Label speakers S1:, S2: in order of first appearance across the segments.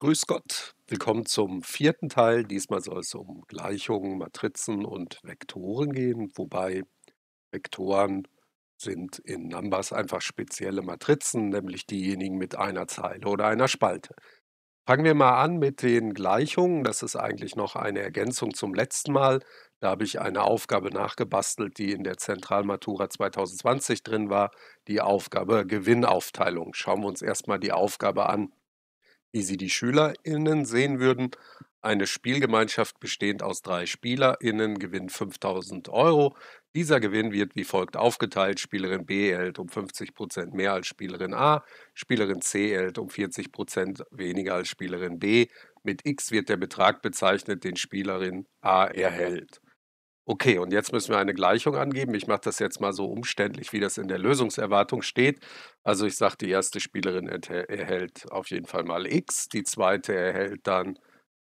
S1: Grüß Gott, willkommen zum vierten Teil. Diesmal soll es um Gleichungen, Matrizen und Vektoren gehen, wobei Vektoren sind in Numbers einfach spezielle Matrizen, nämlich diejenigen mit einer Zeile oder einer Spalte. Fangen wir mal an mit den Gleichungen. Das ist eigentlich noch eine Ergänzung zum letzten Mal. Da habe ich eine Aufgabe nachgebastelt, die in der Zentralmatura 2020 drin war, die Aufgabe Gewinnaufteilung. Schauen wir uns erstmal die Aufgabe an wie sie die SchülerInnen sehen würden. Eine Spielgemeinschaft bestehend aus drei SpielerInnen gewinnt 5000 Euro. Dieser Gewinn wird wie folgt aufgeteilt: Spielerin B erhält um 50% mehr als Spielerin A, Spielerin C erhält um 40% weniger als Spielerin B. Mit X wird der Betrag bezeichnet, den Spielerin A erhält. Okay, und jetzt müssen wir eine Gleichung angeben. Ich mache das jetzt mal so umständlich, wie das in der Lösungserwartung steht. Also ich sage, die erste Spielerin erhält auf jeden Fall mal x, die zweite erhält dann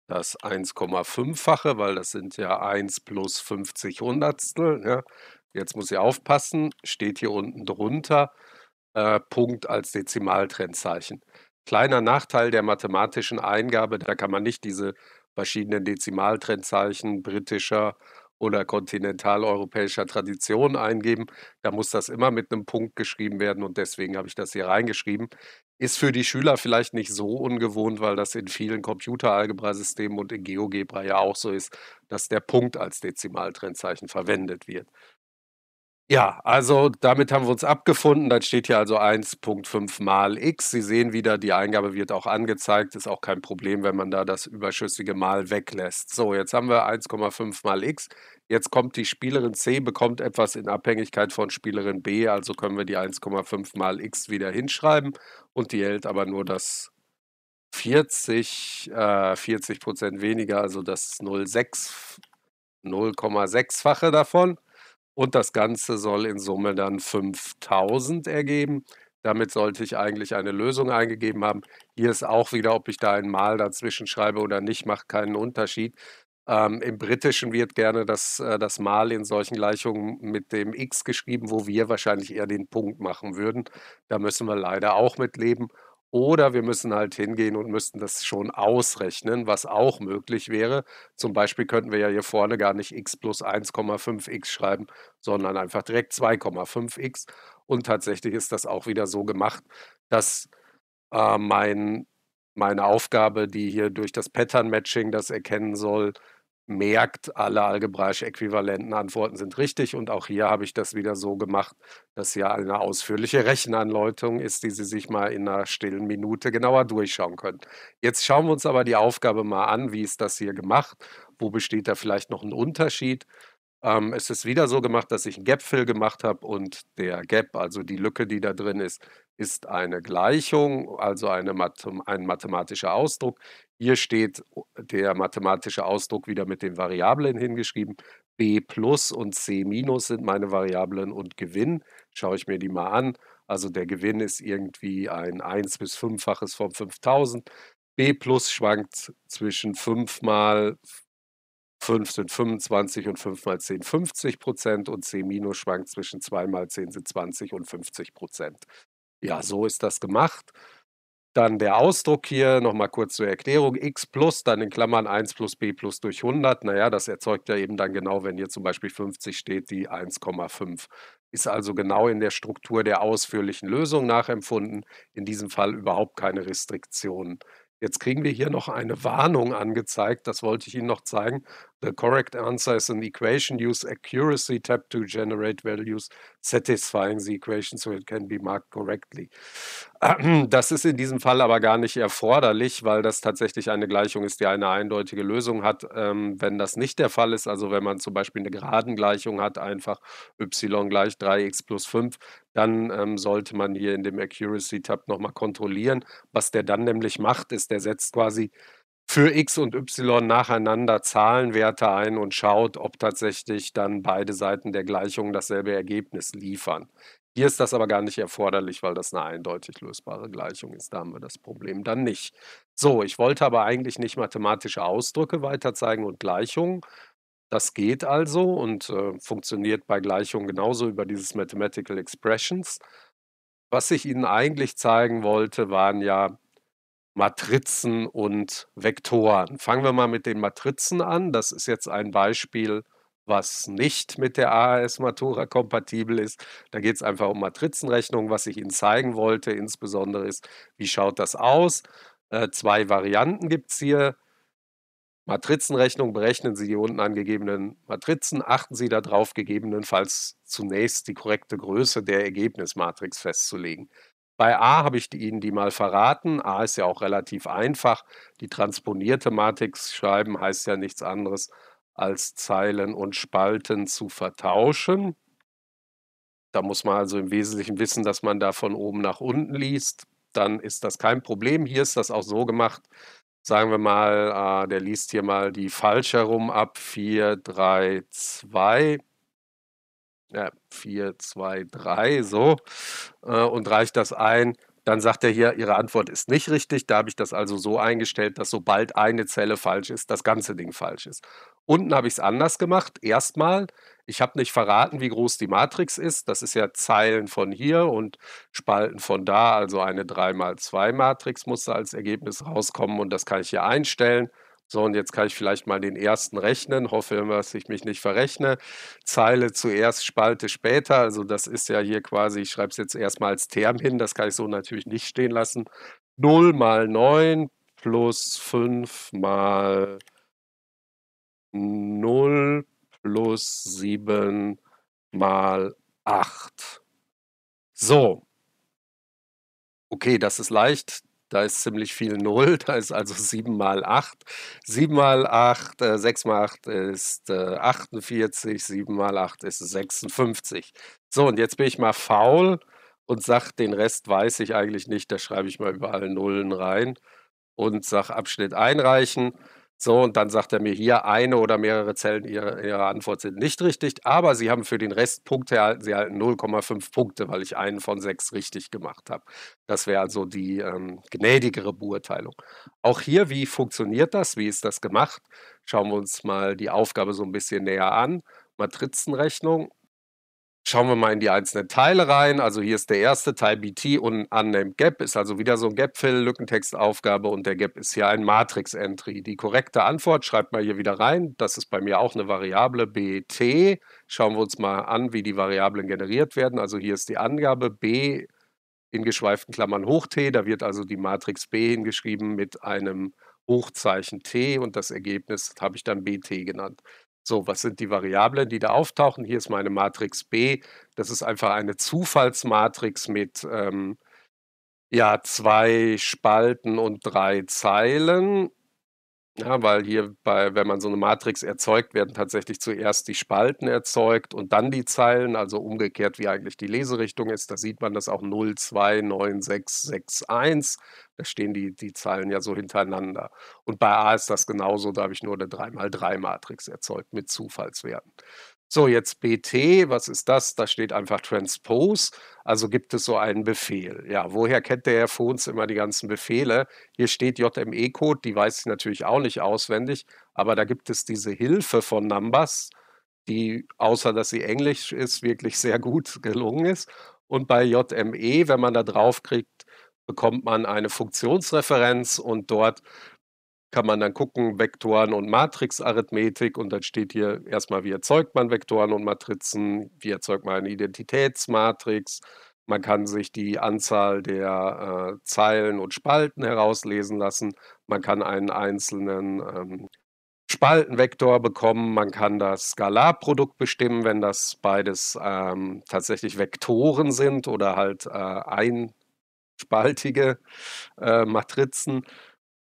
S1: das 1,5-fache, weil das sind ja 1 plus 50 Hundertstel. Ja. Jetzt muss ihr aufpassen, steht hier unten drunter äh, Punkt als Dezimaltrennzeichen. Kleiner Nachteil der mathematischen Eingabe, da kann man nicht diese verschiedenen Dezimaltrennzeichen britischer äh, oder kontinentaleuropäischer Tradition eingeben. Da muss das immer mit einem Punkt geschrieben werden und deswegen habe ich das hier reingeschrieben. Ist für die Schüler vielleicht nicht so ungewohnt, weil das in vielen Computeralgebrasystemen und in GeoGebra ja auch so ist, dass der Punkt als Dezimaltrennzeichen verwendet wird. Ja, also damit haben wir uns abgefunden. Dann steht hier also 1.5 mal x. Sie sehen wieder, die Eingabe wird auch angezeigt. Ist auch kein Problem, wenn man da das überschüssige Mal weglässt. So, jetzt haben wir 1,5 mal x. Jetzt kommt die Spielerin C, bekommt etwas in Abhängigkeit von Spielerin B. Also können wir die 1,5 mal x wieder hinschreiben. Und die hält aber nur das 40, äh, 40 Prozent weniger, also das 0,6-fache davon. Und das Ganze soll in Summe dann 5000 ergeben. Damit sollte ich eigentlich eine Lösung eingegeben haben. Hier ist auch wieder, ob ich da ein Mal dazwischen schreibe oder nicht, macht keinen Unterschied. Ähm, Im Britischen wird gerne das, äh, das Mal in solchen Gleichungen mit dem X geschrieben, wo wir wahrscheinlich eher den Punkt machen würden. Da müssen wir leider auch mit leben. Oder wir müssen halt hingehen und müssten das schon ausrechnen, was auch möglich wäre. Zum Beispiel könnten wir ja hier vorne gar nicht x plus 1,5x schreiben, sondern einfach direkt 2,5x. Und tatsächlich ist das auch wieder so gemacht, dass äh, mein, meine Aufgabe, die hier durch das Pattern Matching das erkennen soll, merkt, alle algebraisch äquivalenten Antworten sind richtig. Und auch hier habe ich das wieder so gemacht, dass hier eine ausführliche Rechenanleitung ist, die Sie sich mal in einer stillen Minute genauer durchschauen können. Jetzt schauen wir uns aber die Aufgabe mal an, wie ist das hier gemacht, wo besteht da vielleicht noch ein Unterschied. Ähm, es ist wieder so gemacht, dass ich ein Gap-Fill gemacht habe und der Gap, also die Lücke, die da drin ist, ist eine Gleichung, also eine Math ein mathematischer Ausdruck, hier steht der mathematische Ausdruck wieder mit den Variablen hingeschrieben. B plus und C minus sind meine Variablen und Gewinn. Schaue ich mir die mal an. Also der Gewinn ist irgendwie ein 1 bis 5-faches von 5000. B plus schwankt zwischen 5 mal 5 sind 25 und 5 mal 10 50 Prozent und C minus schwankt zwischen 2 mal 10 sind 20 und 50 Prozent. Ja, so ist das gemacht. Dann der Ausdruck hier, nochmal kurz zur Erklärung, x plus, dann in Klammern 1 plus b plus durch 100. Naja, das erzeugt ja eben dann genau, wenn hier zum Beispiel 50 steht, die 1,5. Ist also genau in der Struktur der ausführlichen Lösung nachempfunden. In diesem Fall überhaupt keine Restriktionen Jetzt kriegen wir hier noch eine Warnung angezeigt, das wollte ich Ihnen noch zeigen. The correct answer is an equation. Use accuracy tab to generate values satisfying the equation so it can be marked correctly. Das ist in diesem Fall aber gar nicht erforderlich, weil das tatsächlich eine Gleichung ist, die eine eindeutige Lösung hat. Ähm, wenn das nicht der Fall ist, also wenn man zum Beispiel eine geraden Gleichung hat, einfach y gleich 3x plus 5, dann ähm, sollte man hier in dem Accuracy-Tab nochmal kontrollieren. Was der dann nämlich macht, ist, der setzt quasi für X und Y nacheinander Zahlenwerte ein und schaut, ob tatsächlich dann beide Seiten der Gleichung dasselbe Ergebnis liefern. Hier ist das aber gar nicht erforderlich, weil das eine eindeutig lösbare Gleichung ist. Da haben wir das Problem dann nicht. So, ich wollte aber eigentlich nicht mathematische Ausdrücke weiter zeigen und Gleichungen, das geht also und äh, funktioniert bei Gleichungen genauso über dieses Mathematical Expressions. Was ich Ihnen eigentlich zeigen wollte, waren ja Matrizen und Vektoren. Fangen wir mal mit den Matrizen an. Das ist jetzt ein Beispiel, was nicht mit der AAS Matura kompatibel ist. Da geht es einfach um Matrizenrechnung. Was ich Ihnen zeigen wollte, insbesondere ist, wie schaut das aus? Äh, zwei Varianten gibt es hier. Matrizenrechnung berechnen Sie die unten angegebenen Matrizen, achten Sie darauf, gegebenenfalls zunächst die korrekte Größe der Ergebnismatrix festzulegen. Bei A habe ich Ihnen die mal verraten. A ist ja auch relativ einfach. Die transponierte Matrix schreiben heißt ja nichts anderes als Zeilen und Spalten zu vertauschen. Da muss man also im Wesentlichen wissen, dass man da von oben nach unten liest. Dann ist das kein Problem. Hier ist das auch so gemacht, sagen wir mal, äh, der liest hier mal die falsch herum ab, 4, 3, 2. Ja, 4, 2, 3, so. Äh, und reicht das ein. Dann sagt er hier, Ihre Antwort ist nicht richtig. Da habe ich das also so eingestellt, dass sobald eine Zelle falsch ist, das ganze Ding falsch ist. Unten habe ich es anders gemacht. Erstmal, ich habe nicht verraten, wie groß die Matrix ist. Das ist ja Zeilen von hier und Spalten von da. Also eine 3x2-Matrix muss da als Ergebnis rauskommen und das kann ich hier einstellen. So, und jetzt kann ich vielleicht mal den ersten rechnen. Hoffe immer, dass ich mich nicht verrechne. Zeile zuerst, Spalte später. Also das ist ja hier quasi, ich schreibe es jetzt erstmal als Term hin. Das kann ich so natürlich nicht stehen lassen. 0 mal 9 plus 5 mal 0 plus 7 mal 8. So. Okay, das ist leicht. Da ist ziemlich viel 0. Da ist also 7 mal 8. 7 mal 8, äh, 6 mal 8 ist äh, 48, 7 mal 8 ist 56. So, und jetzt bin ich mal faul und sage, den Rest weiß ich eigentlich nicht. Da schreibe ich mal überall Nullen rein und sage Abschnitt einreichen. So, und dann sagt er mir hier, eine oder mehrere Zellen ihrer, ihrer Antwort sind nicht richtig, aber sie haben für den Rest Punkte erhalten. Sie erhalten 0,5 Punkte, weil ich einen von sechs richtig gemacht habe. Das wäre also die ähm, gnädigere Beurteilung. Auch hier, wie funktioniert das? Wie ist das gemacht? Schauen wir uns mal die Aufgabe so ein bisschen näher an. Matrizenrechnung. Schauen wir mal in die einzelnen Teile rein. Also hier ist der erste Teil BT und Unnamed Gap ist also wieder so ein Gap-Fill, Lückentextaufgabe und der Gap ist hier ein Matrix-Entry. Die korrekte Antwort schreibt man hier wieder rein. Das ist bei mir auch eine Variable BT. Schauen wir uns mal an, wie die Variablen generiert werden. Also hier ist die Angabe B in geschweiften Klammern hoch T. Da wird also die Matrix B hingeschrieben mit einem Hochzeichen T und das Ergebnis habe ich dann BT genannt. So, was sind die Variablen, die da auftauchen? Hier ist meine Matrix B. Das ist einfach eine Zufallsmatrix mit ähm, ja, zwei Spalten und drei Zeilen. Ja, weil hier bei, wenn man so eine Matrix erzeugt, werden tatsächlich zuerst die Spalten erzeugt und dann die Zeilen, also umgekehrt, wie eigentlich die Leserichtung ist. Da sieht man das auch 0, 2, 9, 6, 6, 1. Da stehen die, die Zeilen ja so hintereinander. Und bei A ist das genauso, da habe ich nur eine 3x3-Matrix erzeugt mit Zufallswerten. So, jetzt BT, was ist das? Da steht einfach Transpose, also gibt es so einen Befehl. Ja, woher kennt der Herr Fons immer die ganzen Befehle? Hier steht JME-Code, die weiß ich natürlich auch nicht auswendig, aber da gibt es diese Hilfe von Numbers, die, außer dass sie englisch ist, wirklich sehr gut gelungen ist. Und bei JME, wenn man da draufkriegt, bekommt man eine Funktionsreferenz und dort kann man dann gucken, Vektoren und Matrixarithmetik und dann steht hier erstmal, wie erzeugt man Vektoren und Matrizen, wie erzeugt man eine Identitätsmatrix, man kann sich die Anzahl der äh, Zeilen und Spalten herauslesen lassen, man kann einen einzelnen ähm, Spaltenvektor bekommen, man kann das Skalarprodukt bestimmen, wenn das beides ähm, tatsächlich Vektoren sind oder halt äh, einspaltige äh, Matrizen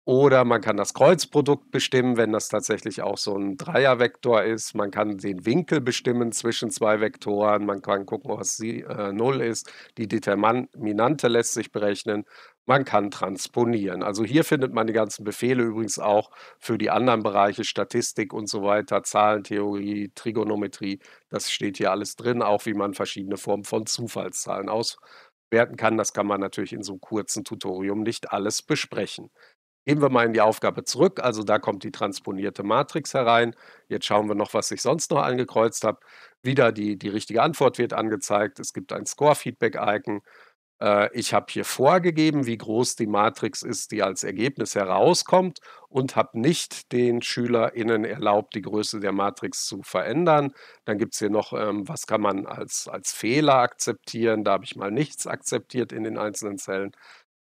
S1: oder man kann das Kreuzprodukt bestimmen, wenn das tatsächlich auch so ein Dreiervektor ist. Man kann den Winkel bestimmen zwischen zwei Vektoren. Man kann gucken, was sie, äh, 0 ist. Die Determinante lässt sich berechnen. Man kann transponieren. Also hier findet man die ganzen Befehle übrigens auch für die anderen Bereiche, Statistik und so weiter, Zahlentheorie, Trigonometrie. Das steht hier alles drin, auch wie man verschiedene Formen von Zufallszahlen auswerten kann. Das kann man natürlich in so einem kurzen Tutorium nicht alles besprechen. Gehen wir mal in die Aufgabe zurück. Also da kommt die transponierte Matrix herein. Jetzt schauen wir noch, was ich sonst noch angekreuzt habe. Wieder die, die richtige Antwort wird angezeigt. Es gibt ein Score-Feedback-Icon. Äh, ich habe hier vorgegeben, wie groß die Matrix ist, die als Ergebnis herauskommt und habe nicht den SchülerInnen erlaubt, die Größe der Matrix zu verändern. Dann gibt es hier noch, ähm, was kann man als, als Fehler akzeptieren. Da habe ich mal nichts akzeptiert in den einzelnen Zellen.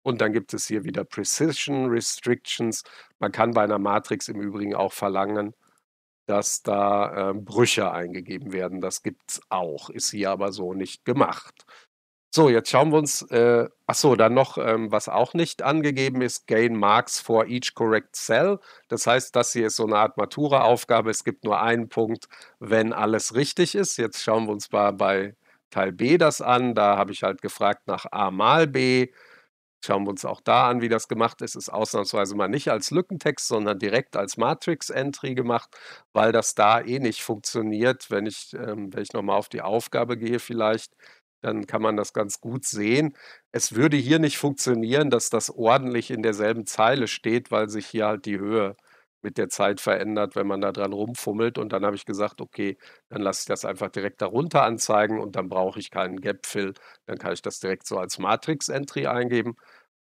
S1: Und dann gibt es hier wieder Precision Restrictions. Man kann bei einer Matrix im Übrigen auch verlangen, dass da äh, Brüche eingegeben werden. Das gibt es auch, ist hier aber so nicht gemacht. So, jetzt schauen wir uns, äh, achso, dann noch, ähm, was auch nicht angegeben ist, Gain Marks for each correct cell. Das heißt, das hier ist so eine Art Matura-Aufgabe. Es gibt nur einen Punkt, wenn alles richtig ist. Jetzt schauen wir uns mal bei Teil B das an. Da habe ich halt gefragt nach A mal B. Schauen wir uns auch da an, wie das gemacht ist. Ist ausnahmsweise mal nicht als Lückentext, sondern direkt als Matrix-Entry gemacht, weil das da eh nicht funktioniert. Wenn ich, ähm, wenn ich nochmal auf die Aufgabe gehe, vielleicht, dann kann man das ganz gut sehen. Es würde hier nicht funktionieren, dass das ordentlich in derselben Zeile steht, weil sich hier halt die Höhe mit der Zeit verändert, wenn man da dran rumfummelt. Und dann habe ich gesagt, okay, dann lasse ich das einfach direkt darunter anzeigen und dann brauche ich keinen Gap-Fill. Dann kann ich das direkt so als Matrix-Entry eingeben.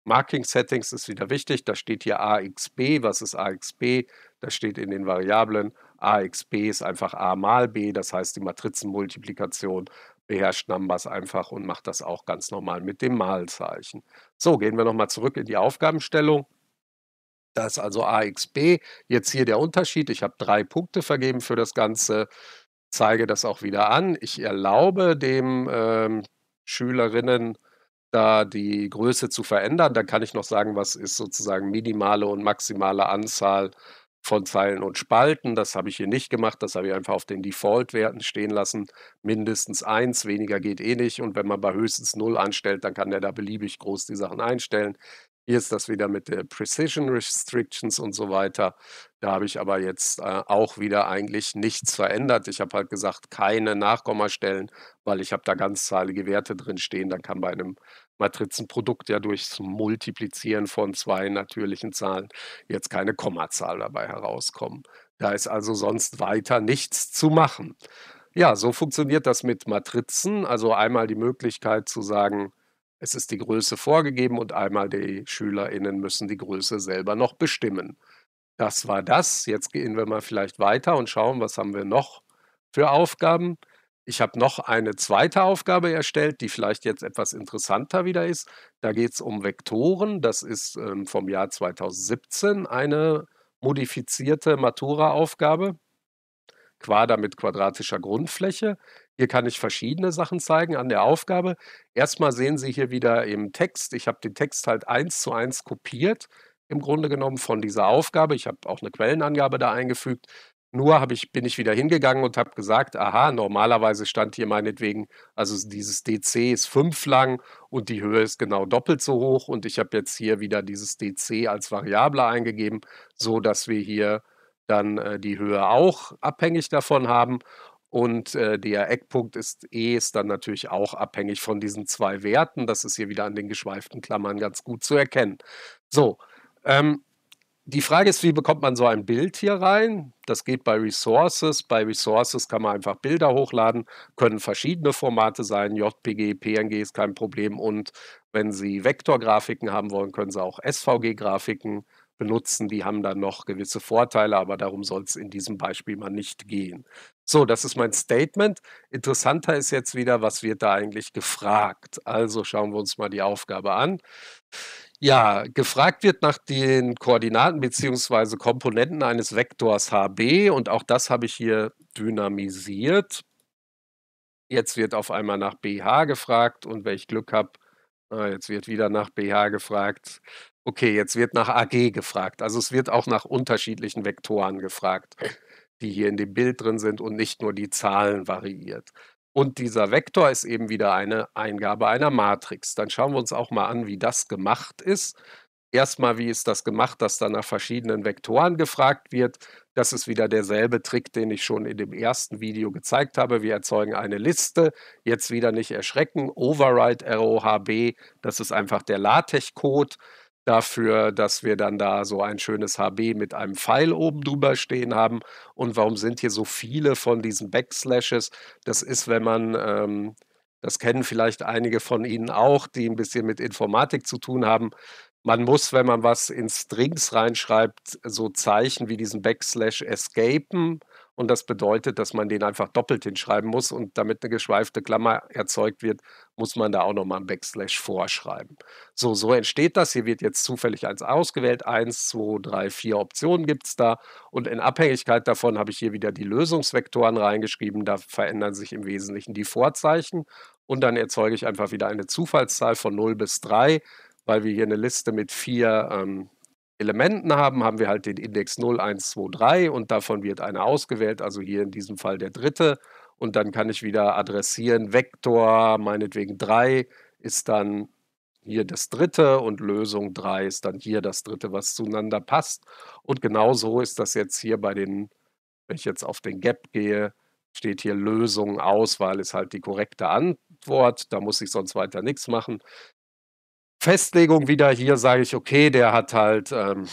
S1: Marking-Settings ist wieder wichtig. Da steht hier AXB. Was ist AXB? Das steht in den Variablen. AXB ist einfach A mal B. Das heißt, die Matrizenmultiplikation beherrscht Numbers einfach und macht das auch ganz normal mit dem Malzeichen. So, gehen wir nochmal zurück in die Aufgabenstellung. Da ist also AXB. Jetzt hier der Unterschied. Ich habe drei Punkte vergeben für das Ganze. Zeige das auch wieder an. Ich erlaube dem ähm, Schülerinnen, da die Größe zu verändern. Dann kann ich noch sagen, was ist sozusagen minimale und maximale Anzahl von Zeilen und Spalten. Das habe ich hier nicht gemacht. Das habe ich einfach auf den Default-Werten stehen lassen. Mindestens eins, weniger geht eh nicht. Und wenn man bei höchstens null anstellt, dann kann der da beliebig groß die Sachen einstellen. Hier ist das wieder mit der Precision Restrictions und so weiter. Da habe ich aber jetzt äh, auch wieder eigentlich nichts verändert. Ich habe halt gesagt, keine Nachkommastellen, weil ich habe da ganzzahlige Werte drin stehen. Dann kann bei einem Matrizenprodukt ja durchs Multiplizieren von zwei natürlichen Zahlen jetzt keine Kommazahl dabei herauskommen. Da ist also sonst weiter nichts zu machen. Ja, so funktioniert das mit Matrizen. Also einmal die Möglichkeit zu sagen, es ist die Größe vorgegeben und einmal die SchülerInnen müssen die Größe selber noch bestimmen. Das war das. Jetzt gehen wir mal vielleicht weiter und schauen, was haben wir noch für Aufgaben. Ich habe noch eine zweite Aufgabe erstellt, die vielleicht jetzt etwas interessanter wieder ist. Da geht es um Vektoren. Das ist ähm, vom Jahr 2017 eine modifizierte Matura-Aufgabe. Quader mit quadratischer Grundfläche. Hier kann ich verschiedene Sachen zeigen an der Aufgabe. Erstmal sehen Sie hier wieder im Text, ich habe den Text halt eins zu eins kopiert, im Grunde genommen von dieser Aufgabe. Ich habe auch eine Quellenangabe da eingefügt. Nur ich, bin ich wieder hingegangen und habe gesagt, aha, normalerweise stand hier meinetwegen, also dieses DC ist fünf lang und die Höhe ist genau doppelt so hoch und ich habe jetzt hier wieder dieses DC als Variable eingegeben, so dass wir hier dann äh, die Höhe auch abhängig davon haben und äh, der Eckpunkt ist E ist dann natürlich auch abhängig von diesen zwei Werten. Das ist hier wieder an den geschweiften Klammern ganz gut zu erkennen. So, ähm, die Frage ist, wie bekommt man so ein Bild hier rein? Das geht bei Resources. Bei Resources kann man einfach Bilder hochladen, können verschiedene Formate sein. JPG, PNG ist kein Problem. Und wenn Sie Vektorgrafiken haben wollen, können Sie auch SVG-Grafiken benutzen. Die haben dann noch gewisse Vorteile, aber darum soll es in diesem Beispiel mal nicht gehen. So, das ist mein Statement. Interessanter ist jetzt wieder, was wird da eigentlich gefragt. Also schauen wir uns mal die Aufgabe an. Ja, gefragt wird nach den Koordinaten bzw. Komponenten eines Vektors HB und auch das habe ich hier dynamisiert. Jetzt wird auf einmal nach BH gefragt und wenn ich Glück habe, ah, jetzt wird wieder nach BH gefragt. Okay, jetzt wird nach AG gefragt. Also es wird auch nach unterschiedlichen Vektoren gefragt die hier in dem Bild drin sind und nicht nur die Zahlen variiert. Und dieser Vektor ist eben wieder eine Eingabe einer Matrix. Dann schauen wir uns auch mal an, wie das gemacht ist. Erstmal, wie ist das gemacht, dass da nach verschiedenen Vektoren gefragt wird. Das ist wieder derselbe Trick, den ich schon in dem ersten Video gezeigt habe. Wir erzeugen eine Liste. Jetzt wieder nicht erschrecken. Override ROHB, das ist einfach der LaTeX-Code dafür, dass wir dann da so ein schönes HB mit einem Pfeil oben drüber stehen haben. Und warum sind hier so viele von diesen Backslashes? Das ist, wenn man, ähm, das kennen vielleicht einige von Ihnen auch, die ein bisschen mit Informatik zu tun haben. Man muss, wenn man was in Strings reinschreibt, so Zeichen wie diesen Backslash escapen und das bedeutet, dass man den einfach doppelt hinschreiben muss und damit eine geschweifte Klammer erzeugt wird, muss man da auch nochmal ein Backslash vorschreiben. So, so entsteht das. Hier wird jetzt zufällig eins ausgewählt. Eins, zwei, drei, vier Optionen gibt es da. Und in Abhängigkeit davon habe ich hier wieder die Lösungsvektoren reingeschrieben. Da verändern sich im Wesentlichen die Vorzeichen. Und dann erzeuge ich einfach wieder eine Zufallszahl von 0 bis 3, weil wir hier eine Liste mit vier ähm, Elementen haben, haben wir halt den Index 0, 1, 2, 3 und davon wird einer ausgewählt, also hier in diesem Fall der dritte. Und dann kann ich wieder adressieren, Vektor meinetwegen 3 ist dann hier das dritte und Lösung 3 ist dann hier das dritte, was zueinander passt. Und genauso ist das jetzt hier bei den, wenn ich jetzt auf den Gap gehe, steht hier Lösung Auswahl ist halt die korrekte Antwort. Da muss ich sonst weiter nichts machen. Festlegung wieder hier sage ich, okay, der hat halt ähm,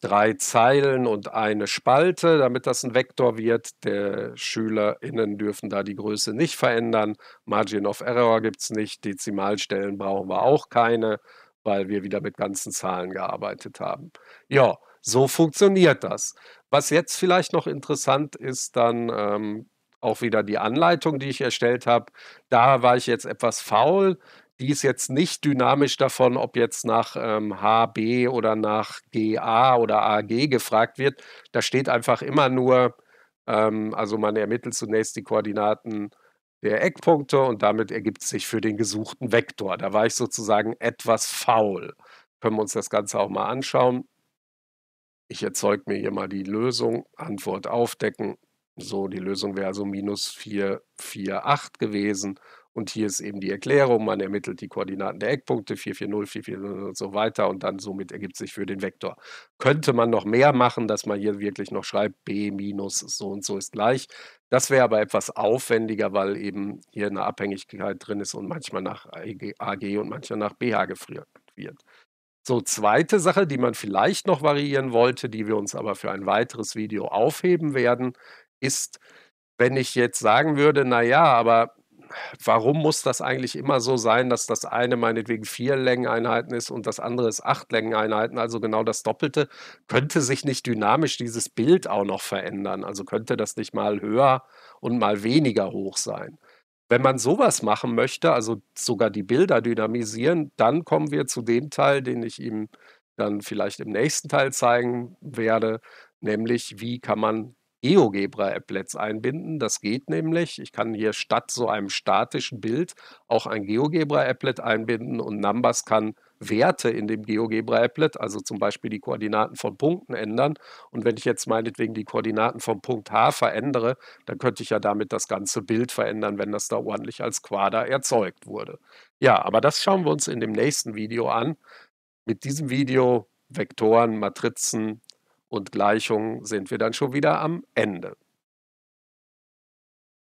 S1: drei Zeilen und eine Spalte, damit das ein Vektor wird. Der SchülerInnen dürfen da die Größe nicht verändern. Margin of Error gibt es nicht. Dezimalstellen brauchen wir auch keine, weil wir wieder mit ganzen Zahlen gearbeitet haben. Ja, so funktioniert das. Was jetzt vielleicht noch interessant ist, dann ähm, auch wieder die Anleitung, die ich erstellt habe. Da war ich jetzt etwas faul die ist jetzt nicht dynamisch davon, ob jetzt nach ähm, HB oder nach GA oder AG gefragt wird. Da steht einfach immer nur, ähm, also man ermittelt zunächst die Koordinaten der Eckpunkte und damit ergibt sich für den gesuchten Vektor. Da war ich sozusagen etwas faul. Können wir uns das Ganze auch mal anschauen. Ich erzeuge mir hier mal die Lösung, Antwort aufdecken. So, die Lösung wäre also minus 4, 4, 8 gewesen. Und hier ist eben die Erklärung, man ermittelt die Koordinaten der Eckpunkte 440, 440 und so weiter und dann somit ergibt sich für den Vektor. Könnte man noch mehr machen, dass man hier wirklich noch schreibt, b minus so und so ist gleich. Das wäre aber etwas aufwendiger, weil eben hier eine Abhängigkeit drin ist und manchmal nach AG und manchmal nach BH geführt wird. So, zweite Sache, die man vielleicht noch variieren wollte, die wir uns aber für ein weiteres Video aufheben werden, ist, wenn ich jetzt sagen würde, naja, aber warum muss das eigentlich immer so sein, dass das eine meinetwegen vier Längeneinheiten ist und das andere ist acht Längeneinheiten, also genau das Doppelte? Könnte sich nicht dynamisch dieses Bild auch noch verändern? Also könnte das nicht mal höher und mal weniger hoch sein? Wenn man sowas machen möchte, also sogar die Bilder dynamisieren, dann kommen wir zu dem Teil, den ich ihm dann vielleicht im nächsten Teil zeigen werde, nämlich wie kann man GeoGebra-Applets einbinden. Das geht nämlich. Ich kann hier statt so einem statischen Bild auch ein GeoGebra-Applet einbinden und Numbers kann Werte in dem GeoGebra-Applet, also zum Beispiel die Koordinaten von Punkten ändern. Und wenn ich jetzt meinetwegen die Koordinaten vom Punkt H verändere, dann könnte ich ja damit das ganze Bild verändern, wenn das da ordentlich als Quader erzeugt wurde. Ja, aber das schauen wir uns in dem nächsten Video an. Mit diesem Video Vektoren, Matrizen, und Gleichungen sind wir dann schon wieder am Ende.